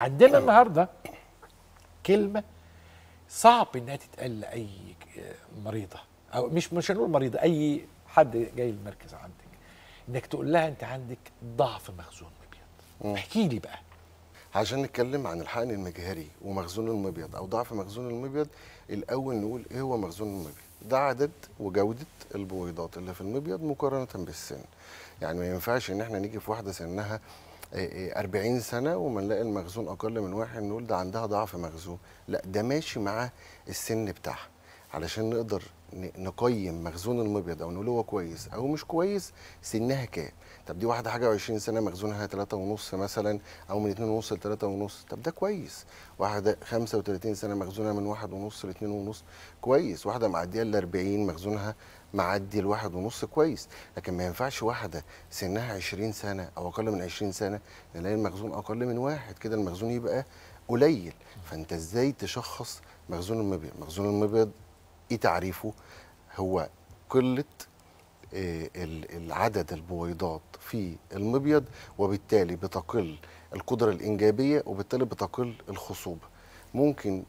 عندنا النهارده كلمه صعب انها تتقال لاي مريضه او مش مش هنقول مريضه اي حد جاي المركز عندك انك تقول لها انت عندك ضعف مخزون مبيض احكي لي بقى عشان نتكلم عن الحقن المجهري ومخزون المبيض او ضعف مخزون المبيض الاول نقول ايه هو مخزون المبيض ده عدد وجوده البويضات اللي في المبيض مقارنه بالسن يعني ما ينفعش ان احنا نيجي في واحده سنها 40 آه، آه، سنه وما نلاقي المخزون اقل من واحد نقول ده عندها ضعف مخزون لا ده ماشي مع السن بتاعها علشان نقدر نقيم مخزون المبيض او نقول هو كويس او مش كويس سنها كام طب دي واحده حاجه 20 سنه مخزونها 3.5 مثلا او من 2.5 ل 3.5 طب ده كويس واحده 35 سنه مخزونها من 1.5 ل 2.5 كويس واحده معديه ال 40 مخزونها معدي الواحد ونص كويس لكن ما ينفعش واحده سنها 20 سنه او اقل من 20 سنه نلاقي المخزون اقل من واحد كده المخزون يبقى قليل فانت ازاي تشخص مخزون المبيض مخزون المبيض ايه تعريفه هو قله آه، العدد البويضات في المبيض وبالتالي بتقل القدره الانجابيه وبالتالي بتقل الخصوبه ممكن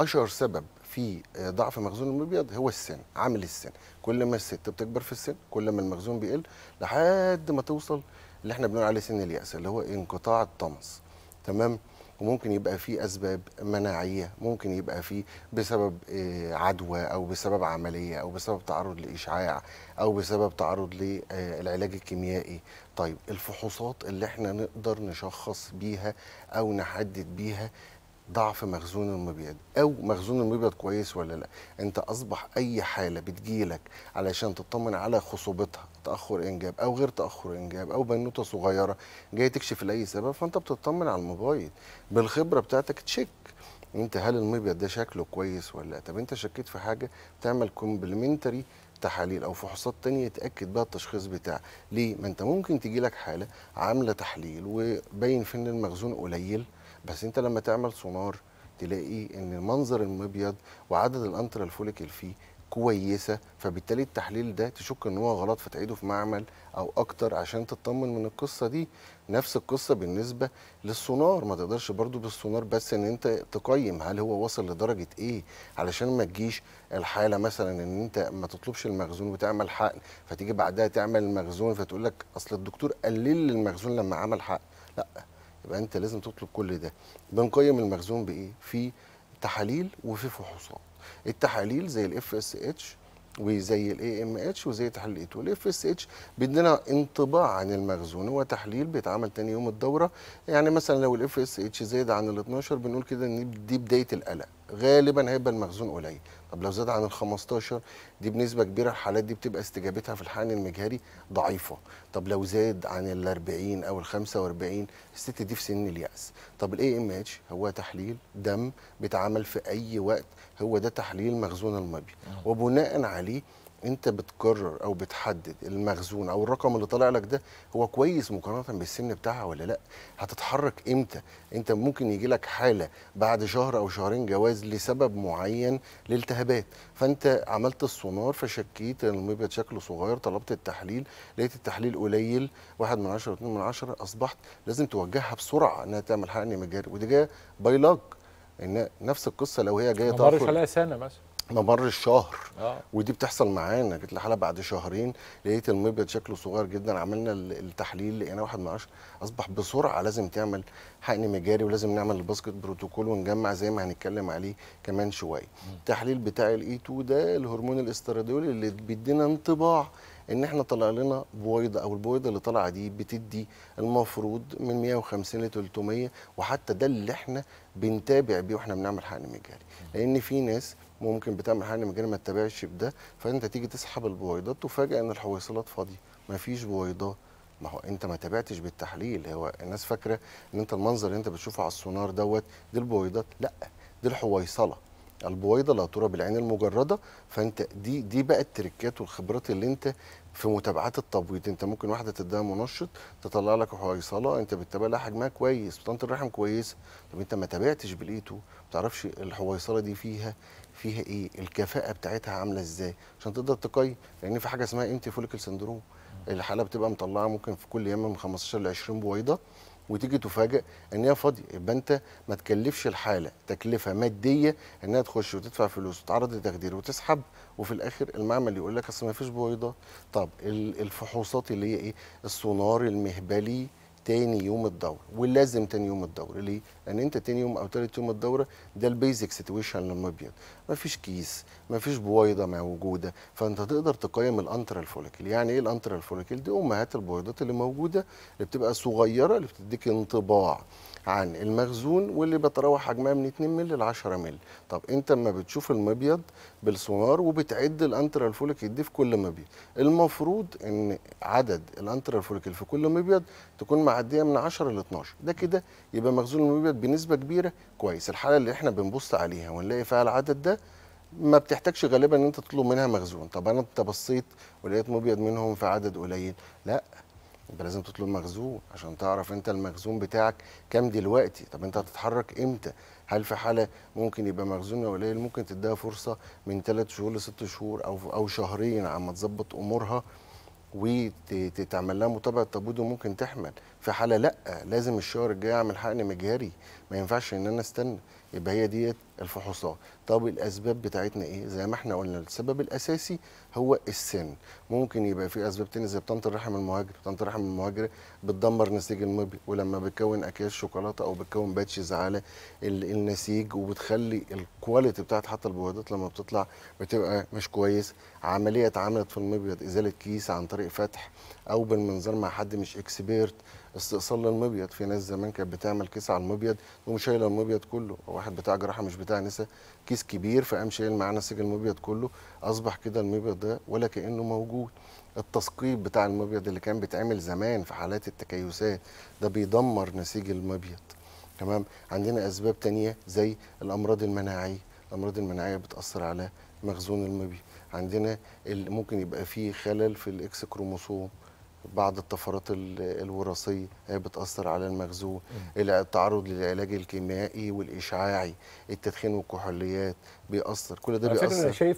اشهر سبب في ضعف مخزون المبيض الابيض هو السن عامل السن كل ما الست بتكبر في السن كل ما المخزون بيقل لحد ما توصل اللي احنا بنقول عليه سن الياس اللي هو انقطاع الطمس تمام وممكن يبقى في اسباب مناعيه ممكن يبقى في بسبب آه، عدوى او بسبب عمليه او بسبب تعرض لاشعاع او بسبب تعرض للعلاج آه، الكيميائي طيب الفحوصات اللي احنا نقدر نشخص بيها او نحدد بيها ضعف مخزون المبيض او مخزون المبيض كويس ولا لا انت اصبح اي حاله بتجيلك علشان تطمن على خصوبتها تاخر انجاب او غير تاخر انجاب او بنوته صغيره جايه تكشف لاي سبب فانت بتطمن على المبيض بالخبره بتاعتك تشيك انت هل المبيض ده شكله كويس ولا لا طب انت شكيت في حاجه تعمل كومبلمنتري تحاليل او فحوصات تانية يتاكد بقى التشخيص بتاع ليه ما انت ممكن تجيلك حاله عامله تحليل وباين ان المخزون قليل بس انت لما تعمل سونار تلاقي ان المنظر المبيض وعدد الانترا اللي فيه كويسه فبالتالي التحليل ده تشك ان هو غلط فتعيده في معمل او اكتر عشان تطمن من القصه دي نفس القصه بالنسبه للسونار ما تقدرش برضو بالسونار بس ان انت تقيم هل هو وصل لدرجه ايه علشان ما تجيش الحاله مثلا ان انت ما تطلبش المخزون وتعمل حقن فتيجي بعدها تعمل المخزون فتقول لك اصل الدكتور قلل المخزون لما عمل حقن لا يبقى انت لازم تطلب كل ده بنقيم المخزون بايه في تحاليل وفي فحوصات التحاليل زي الاف اس اتش وزي الاي ام اتش وزي تحليل ايتو الاف اس اتش بيدينا انطباع عن المخزون هو تحليل بيتعمل تاني يوم الدوره يعني مثلا لو الاف اس اتش زايد عن ال 12 بنقول كده ان دي بدايه القلق غالبا هيبقى المخزون قليل طب لو زاد عن ال 15 دي بنسبه كبيره الحالات دي بتبقى استجابتها في الحقن المجهري ضعيفه طب لو زاد عن ال 40 او ال 45 الست دي في سن الياس طب الاي ام اتش هو تحليل دم بيتعمل في اي وقت هو ده تحليل مخزون المبيض آه. وبناء عليه انت بتقرر او بتحدد المخزون او الرقم اللي طالع لك ده هو كويس مقارنه بالسن بتاعها ولا لا هتتحرك امتى انت ممكن يجي لك حاله بعد شهر او شهرين جواز لسبب معين لالتهابات فانت عملت السونار فشكيت ان المبيض شكله صغير طلبت التحليل لقيت التحليل قليل 1 من 10 2 من 10 اصبحت لازم توجهها بسرعه انها تعمل حقن مجاري ودي جايه باي لاج ان نفس القصه لو هي جايه تاخر سنه مثلا ممر الشهر آه. ودي بتحصل معانا جيت لحاله بعد شهرين لقيت المبيض شكله صغير جدا عملنا التحليل لقينا واحد من عشر اصبح بسرعه لازم تعمل حقن مجاري ولازم نعمل الباسكت بروتوكول ونجمع زي ما هنتكلم عليه كمان شويه التحليل بتاع الاي 2 e ده الهرمون الاستراديول اللي بيدينا انطباع ان احنا طلع لنا بويضه او البويضه اللي طالعه دي بتدي المفروض من 150 ل 300 وحتى ده اللي احنا بنتابع بيه واحنا بنعمل حقن مجاري لان في ناس ممكن بتعمل حاجه من غير ما الشيب بده فانت تيجي تسحب البويضات تفاجئ ان الحويصلات فاضيه مفيش بويضات ما هو انت ما تابعتش بالتحليل هو الناس فاكره ان انت المنظر اللي انت بتشوفه على السونار دوت دي البويضات لا دي الحويصله البويضه لا ترى بالعين المجرده فانت دي دي بقى التركات والخبرات اللي انت في متابعات التبويض انت ممكن واحده تديها منشط تطلع لك حويصله انت بتتابع لها حجمها كويس بطانه الرحم كويسه طب انت ما تابعتش بالايتو ما تعرفش الحويصله دي فيها فيها ايه الكفاءه بتاعتها عامله ازاي عشان تقدر تقيم لان يعني في حاجه اسمها انتي فوليكل سندروم الحاله بتبقى مطلعه ممكن في كل يوم من 15 ل 20 بويضه وتيجي تفاجئ ان هي فاضيه يبقى انت ما تكلفش الحاله تكلفه ماديه انها تخش وتدفع فلوس وتتعرض لتخدير وتسحب وفي الاخر المعمل يقول لك اصل ما فيش بويضه طب الفحوصات اللي هي ايه السونار المهبلي تاني يوم الدوره ولازم تاني يوم الدوره ليه؟ لان انت تاني يوم او تالت يوم الدوره ده البيزك سيتويشن للمبيض مفيش كيس مفيش بويضه موجوده فانت تقدر تقيم الانترال فوليكل يعني ايه الانترال فوليكل دي امهات البويضات اللي موجوده اللي بتبقى صغيره اللي بتديك انطباع عن المخزون واللي بتراوح حجمها من 2 مل ل 10 مل طب انت لما بتشوف المبيض بالسونار وبتعد الانترا الفوليك يدي في كل مبيض المفروض ان عدد الانترا الفوليكل في كل مبيض تكون معديه من 10 ل 12 ده كده يبقى مخزون المبيض بنسبه كبيره كويس الحاله اللي احنا بنبص عليها ونلاقي فيها العدد ده ما بتحتاجش غالبا ان انت تطلب منها مخزون طب انا انت بصيت ولقيت مبيض منهم في عدد قليل لا انت لازم تطلب مخزون عشان تعرف انت المخزون بتاعك كام دلوقتي طب انت هتتحرك امتى هل في حاله ممكن يبقى مخزونها قليل ممكن تديها فرصه من ثلاث شهور لست شهور او او شهرين عما تظبط امورها وتتعمل لها متابعه تبويض وممكن تحمل في حاله لا لازم الشهر الجاي اعمل حقن مجهري ما ينفعش ان انا استنى يبقى هي ديت الفحوصات طب الاسباب بتاعتنا ايه زي ما احنا قلنا السبب الاساسي هو السن ممكن يبقى في اسباب تانية زي بطنه الرحم المهاجر بطنه الرحم المهاجر بتدمر نسيج المبي ولما بتكون اكياس شوكولاته او بتكون باتشز على النسيج وبتخلي الكواليتي بتاعت حتى البويضات لما بتطلع بتبقى مش كويس عمليه اتعملت في المبيض ازاله كيس عن طريق فتح او بالمنظار مع حد مش اكسبيرت استئصال للمبيض في ناس زمان كانت بتعمل كيس على المبيض تقوم شايله المبيض كله واحد بتاع جراحه مش بتاع نساء كيس كبير فقام شايل معانا سجل المبيض كله اصبح كده المبيض ده ولا كانه موجود التثقيب بتاع المبيض اللي كان بيتعمل زمان في حالات التكيسات ده بيدمر نسيج المبيض تمام عندنا اسباب تانية زي الامراض المناعيه الامراض المناعيه بتاثر على مخزون المبيض عندنا ممكن يبقى فيه خلل في الاكس كروموسوم بعض الطفرات الوراثيه بتاثر على المخزون التعرض للعلاج الكيميائي والاشعاعي التدخين والكحوليات بيأثر كل ده بيأثر انا شايف